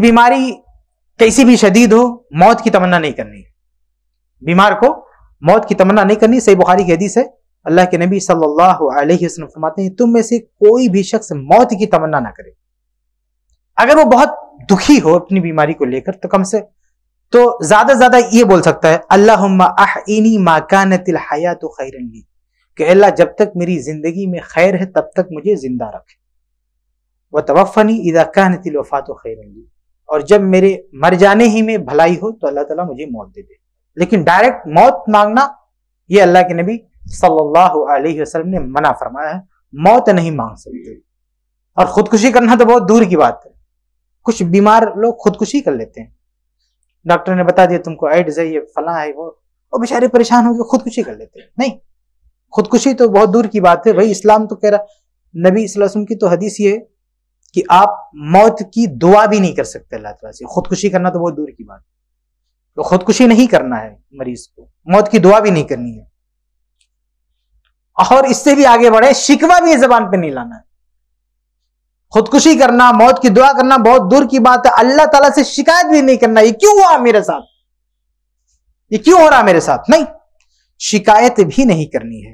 बीमारी कैसी भी शदीद हो मौत की तमन्ना नहीं करनी बीमार को मौत की तमन्ना नहीं करनी सही बुखारी की हदीस है अल्लाह के नबी सल्लल्लाहु अलैहि वसल्लम फरमाते हैं तुम में से कोई भी शख्स मौत की तमन्ना ना करे अगर वो बहुत दुखी हो अपनी बीमारी को लेकर तो कम से तो ज्यादा ज्यादा ये बोल सकता है अल्लाह आहनी माकानतिल हयात खैरली कि अल्लाह जब तक मेरी जिंदगी में खैर है तब तक मुझे जिंदा रखे वह तवफ़नी इदाकानतिल वफ़ात खैरली और जब मेरे मर जाने ही में भलाई हो तो अल्लाह ताला मुझे मौत दे दे लेकिन डायरेक्ट मौत मांगना ये अल्लाह के नबी सल्लल्लाहु अलैहि वसल्लम ने मना फरमाया है मौत नहीं मांग सकते और खुदकुशी करना तो बहुत दूर की बात है कुछ बीमार लोग खुदकुशी कर लेते हैं डॉक्टर ने बता दिया तुमको एड्स है ये फला है वो और बेचारे परेशान होकर खुदकुशी कर लेते हैं नहीं खुदकुशी तो बहुत दूर की बात है भाई इस्लाम तो कह रहा नबी वसल्लम की तो हदीस ये कि आप मौत की दुआ भी नहीं कर सकते अल्लाह तला से खुदकुशी करना तो बहुत दूर की बात तो खुदकुशी नहीं करना है मरीज को मौत की दुआ भी नहीं करनी है और इससे भी आगे बढ़े शिकवा भी जबान पे नहीं लाना है खुदकुशी करना मौत की दुआ करना बहुत दूर की बात है अल्लाह ताला से शिकायत भी नहीं करना ये क्यों हुआ मेरे साथ ये क्यों हो रहा मेरे साथ नहीं शिकायत भी नहीं करनी है